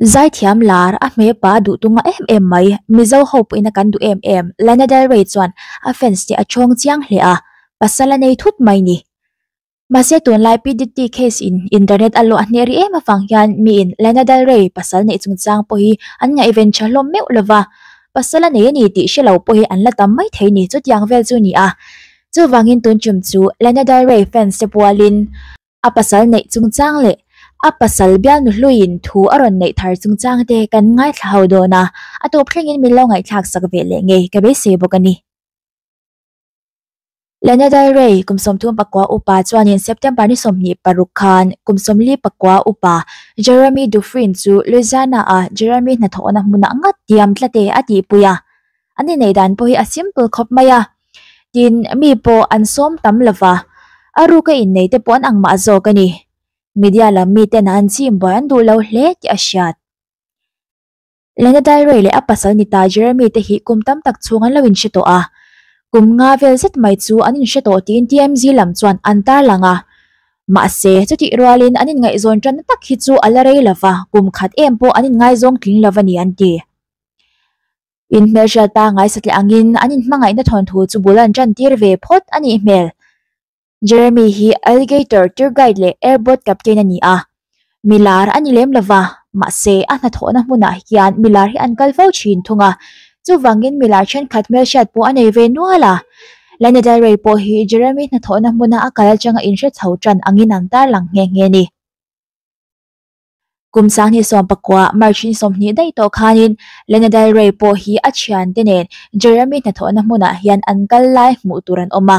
zai thiam lar a me pa du tunga em em mai mizo hope ina kan du em em lana del rei chuan a fence ti a chong chiang hle a pasala nei thut mai ni masia tun lai pdt case in internet alo aneri em afang hian mi in lana del rei pasal nei chung chang po hi an nga event chalom meu lova pasala nei ni ti shelo po hi an latam mai thei ni chut yang vel chu ni a chu wangin tun chum chu lana del rei fence te pualin a pasal nei chung chang le a pasal bian hluin thu aron nei thar chung chang te kan ngai thlau do na a to phlengin milo ngai thak sak ve le nge ka be se bokani lena dai rei kumsom thum pakwa upa chuanin september ni somni paruk khan kumsom li pakwa upa jeremy dufrin chu luzana a jeremy na thona muna anga tiam tlate ati puya ani nei dan po hi a simple khop maya tin mi po an som tam lova aru ka in nei te pon ang ma zo kani media la mi te na an chi mbo an du lo hle ti a shat lenga dai re le apa sal ni ta jeremy te hi kum tam tak chu ngan lawin sheto a kum nga vel set mai chu an in sheto tin tmz lam chuan an ta langa ma se chu ti rolin an in ngai zon tran tak hi chu ala re lava kum khat em po an in ngai zong kling lava ni an ti in me ta ngai sat le angin an in mangai na bulan chan tir ve ani mel Jeremy hi alligator tour guide le airboat captain ani a. À? Milar ani lem lava ma se an hatho na muna hian milar hi an kal vau chin thunga à. chu wangin milar chen khatmel shat po anei ve nuala. Lani dal rei po hi Jeremy na tho na muna akal changa à in shet chho chan angin an tar lang nge nge ni. Kum sang ni som pakwa marchin som ni dai to khanin lani dal rei po hi achian tenen Jeremy na tho na muna hian an kal lai mu turan oma.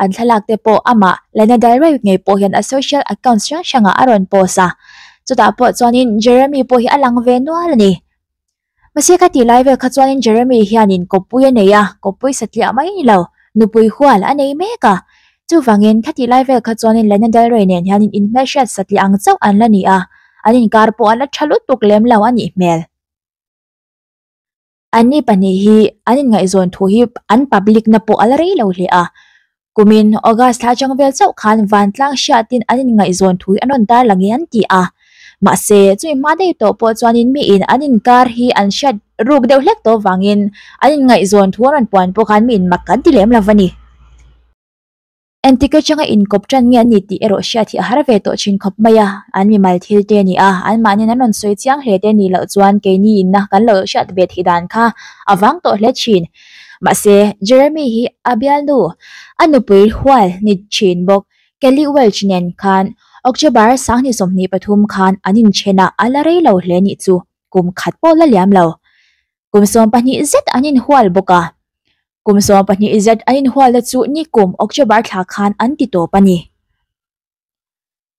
Ang lalakte po ama, lana direct ngay po yan a social accounts siya siya nga aron po sa. So dapat sonin Jeremy po hi alang venual ni. Masya ka tilay vel katsuanin Jeremy hianin kopuya na ya, kopuy sa tliya may ilaw, nupuy hual anay meka. Tuvangin live vel katsuanin lana direct niyan hianin in mesyat sa ang tsaw an la niya. Anin karpo ala chalutuk lemlaw an email ani panihi anin nga izon tuhip an public na po alarelaw liya. Kumin August ha chang vel chau khan van tlang sha tin anin ngai zon thui anon dar langian ti a. Ma se chui ma dei to po chuanin mi in anin kar hi an shat ruk deuh hlek to wangin anin ngai zon thuan an puan po khan mi in makan ti lem lavani. Antika changa in kop chan nge ni ti ero sha thi har ve to chin khop maya an mi mal thil te ni a an ma ni nanon soi chiang hle te ni lo chuan ke ni in na kan lo shat ve thi dan kha awang to hle chin บัสเซเจอร์มีฮิอาบิอันดูอันุปุยฮวลนิดเชนบกเคลลี่เวลชเนนคันออกจาบาร์สังนิสมนิปทุมคันอันินเชนาอัลเรย์เหล่าเลนิจูกุมขัดโปละเลียมเหล่ากุมสมปันิเซตอันินฮวลบกะกุมสมปันิเซตอันินฮวลละจูนิกุมออกจาบาร์ทักคันอันติโตปนิ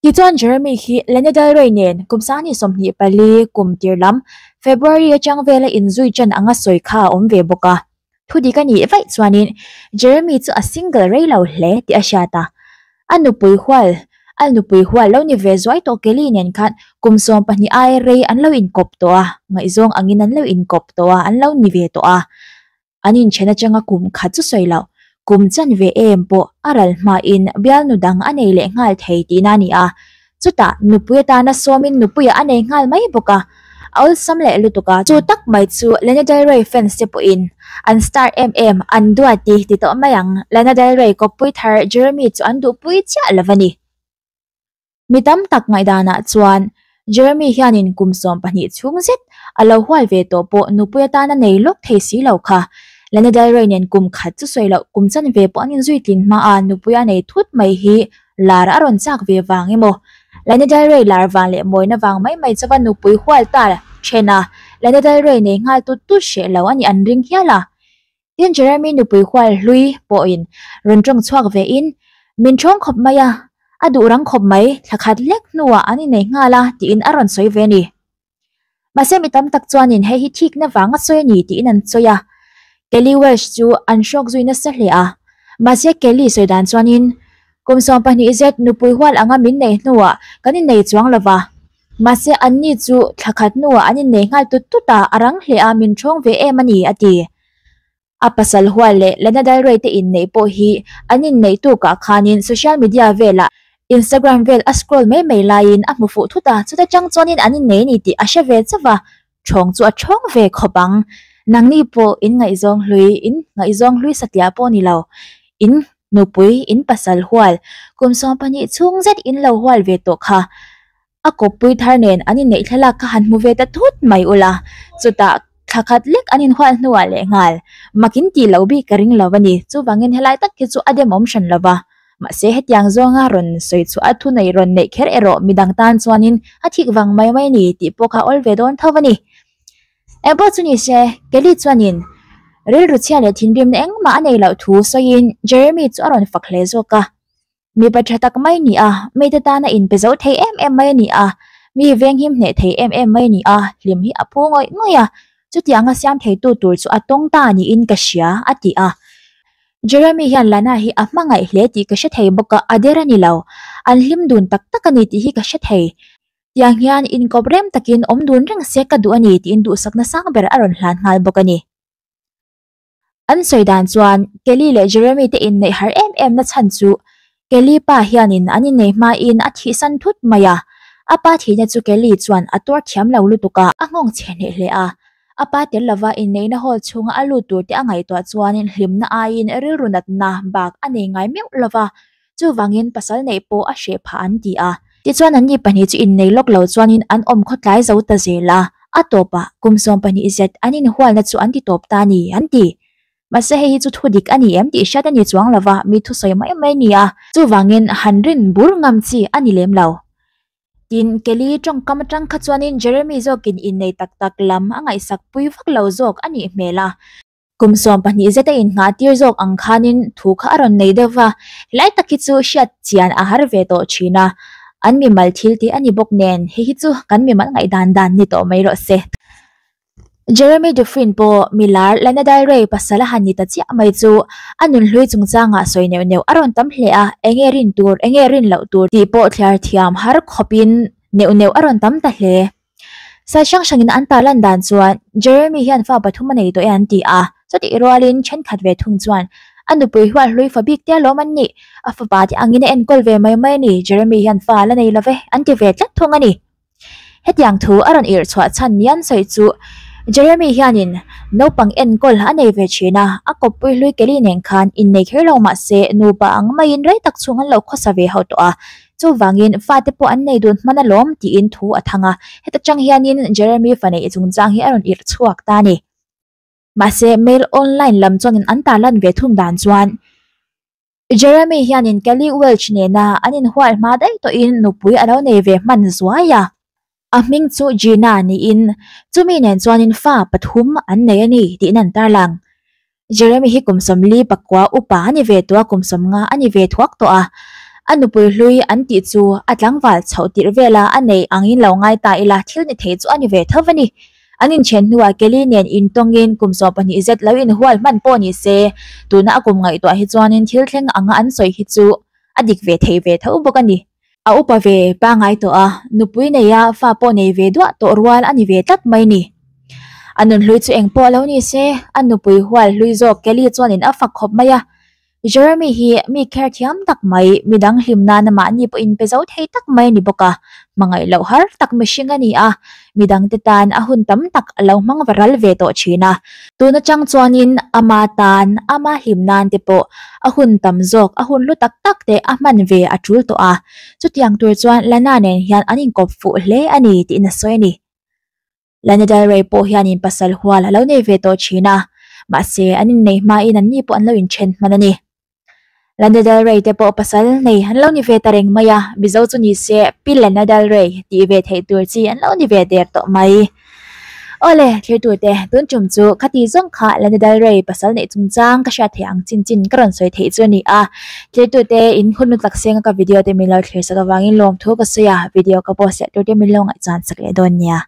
กิจวัตรเจอร์มีฮิเลนได้เรียนกุมสังนิสมนิปลีกุมเดือดลำเฟบรัวรีจังเวลอินซุยจันอังกสอยข้าอมเวบกะ thu đi cái nhị vậy cho nên Jeremy cho a single ray lâu lẽ thì a xa ta anh nụ bùi hoa anh nụ bùi hoa lâu như về rồi tổ kế li nhận khát cùng xóm bà nhị ai ray anh lâu in cọp tổ à ngay dông anh in anh lâu in cọp tổ à anh lâu như về tổ à anh in chén chăng a cùng khát chút xoay lâu cùng chân về em bộ aral mà in bial nụ đăng anh ấy lẽ ngal thấy tin anh à chút ta nụ bùi ta na xóm in nụ bùi anh ấy ngay mấy bộ cả Aul sam le lutuka chu tak mai chu Lana Del Rey fans po in An star MM an dua ti ti to mayang Lana Del Rey ko pui thar Jeremy chu an du pui cha lavani. Mitam tak ngai dana chuan Jeremy hianin kumsom pahnih chung zet alo hual ve to po nupuya tana nei lok thei si lo kha. Lana Del Rey nen kum khat chu soi lo kum chan ve po anin zui tin ma a nupuya nei thut mai hi lar aron chak ve wangi e mo. lenedere larvan le moina vang mai mai chawa nu pui hual ta chena lenedere ne ngal tu tu she lawani anring hiala tin jeremy nu pui hual lui po in rentrong chuak ve in min chong khop maya adu rang khop mai thakhat lek nuwa ani ne ngala ti in aron soi ve ni mase mi tak chuan in he hi thik na wang soi ni ti in an choya kelly wesh chu an shok zuina sa hle a mase keli soi dan chuan in กุมสอมปานีเจ็ดนุปุยวัดอ่างมินในนัวกันในจวงละวะมาเสียอันนี้จูทักขัดนัวอันนี้ในง่ายตุตุตาอรังเลอามินช่องเวเอมันีอดีอาปัสลหัวเลและนั่นได้เรตอินในโปฮีอันนี้ในตัวกับคานินโซเชียลมีเดียเวละอินสตาแกรมเวลอัสกรอลไม่ไม่ไลน์อักมุฟุตุตาจุด้จังจอนินอันนี้ในนี่ตีอาเชเวจะวะช่องจูช่องเวขบังนางนี่โปอินไงจงลุยอินไงจงลุยสัตยาปนี่เราอิน nupui in pasal hual kum som pani chung zet in lo hual ve to kha a là thar nen ani về thala ka han mu ve ta thut mai ula chuta khakhat lek anin hual nuwa le ngal makin ti lâu bi karing lawani chu wangin helai tak ke chu adem om shan lawa ma se het yang zonga ron soi chu athu nei ron nei kher ero midang tan chuanin athik wang mai mai ni ti poka ol ve don thawani ebo chuni se keli chuanin ril ru chian le đêm rim mà anh ấy lo thu so in jeremy chu aron fakhle zo ka mi pathata mai ni a me ta ta na in pe zo thei em em mai ni a mi veng him ne thei em em mai ni a lim hi apu ngoi ngoi a chu tiang a siam thei tu tur chu atong ta ni in ka sia ati a Jeremy hian lana hi a mangai hle ti ka thei boka adera ni lo an hlim dun tak tak ani ti hi ka thei yang hian in kobrem takin om dun reng se ka du ani ti in du sakna sang ber aron hlan ngal boka ni An soi dan chuan Kelly le Jeremy te in nei har em em na chan chu Kelly pa hianin ani nei ma in a thi san thut maya apa thi na chu Kelly chuan ator thiam lo lu tuka angong chene à. a apa tel lawa in nei na hol chunga alu tur te angai to chuan in hlim na a in ril runat na bak ani ngai meu lawa chu wangin pasal nei po a she pha an ti a ti chuan an ni pani chu in nei lok lo chuan in an om khot lai zo ta zela atopa kumsom pani izet anin hual na chú an ti top ta ni an ti mà sẽ hay chu thu dik ani em thì ti shat ani chuang và mi thu soi mai mai nia à. chú vàng chu wangin rin bur ngam chi ani em lâu tin keli trong kam khách kha chuanin jeremy zokin in này nei tak tak lam angai sak pui vak lo zok ani mela kum som pani zeta in tiêu tir anh ang khanin thu rồi này đâu và lại nei khi chú takichu shat ăn a à har về tổ china an mi mal thì anh ani bốc nen hay hi chú kan mi man ngai dan dan như tổ mai rồi se Jeremy Dufresne po milar lana daire pasalahan ni tatsi amay zu anun hlui chung changa soy neo neo aron tam hlea enge rin tur enge rin lau tur ti po thlar thiam har khopin neo neo aron tam ta hle sa sang sangin an talan dan chuan Jeremy hian fa pathuma nei to an ti a chati roalin chen khat ve thung chuan anu pui hwa hlui fa bik te lo man ni a fa pa ti angin en kol ve mai mai ni Jeremy hian fa la nei love an ti ve tlat thung ani het yang thu aron ir chwa chan nian soi chu Jeremy hianin nopang en kol ha nei ve china a ko pui lui keli nen khan in nei khelo ma se nu ba ang mai in rei tak chungan lo kho save ho to a chu wangin fate po an nei dun mana lom ti in thu athanga heta chang hianin Jeremy fane chung chang hi aron ir chuak ta ni ma se mail online lam chongin an ta lan ve thum dan chuan Jeremy hianin Kelly Welch ne na anin hual ma dai to in nupui alo nei ve man zuaya Aming chu Gina ni in chumi nen chuanin fa pathum an nei ani ti nan tar lang Jeremy hi kumsom li pakwa upa ani ve tua kumsom nga ani ve thuak to a anupui hlui an ti chu atlangwal chhotir vela anei angin lo ngai ta ila thil ni thei chu ani ve thavani anin chen nuwa keli nen in tongin kumso pani zet lo in hual man po ni se tuna akum ngai to hi chuanin thil thleng anga an soi hi chu adik ve thei ve tho bokani a upa ve pa ngai to a nupui neya pha po nei về dwa to rual ani ve tat mai ni anun hlui anh engpo lo ni se an nupui hual hlui zo keli chuan in a fak khop maya Jeremy hi mi kher thiam tak mai midang hlimna na ma anh po in pe zo thei tak mai ni boka mga ilaw har tak mishinga niya. Ah. Midang titan ahuntam tak alaw mang varal veto China. Tuna chang chuanin amatan ama himnan tipo ahuntam zok ahun lu tak tak te aman ve atul to a. Ah. Sutiang tur chuan lananen yan aning kop fu hle ani ti inasoy ni. Lana Del Rey po hianin pasalhual alaw ni veto China. Masi anin nei mainan ni po anlawin chen manani. Lana Del Rey te po pasal nei han lo ni ve tareng maya bizo chu ni se pi Lana Del Rey ti ve thei tur chi an lo ni ve der to mai ole thir tur te tun chum chu khati zong kha Lana Del Rey pasal nei chung chang ka sha the ang chin chin karon soi thei chu ni a thir tur te in khun nu tak seng ka video te mi lo thir sa ka wangin lom thu ka se ya video ka po se tur te mi lo ngai chan sak le don nya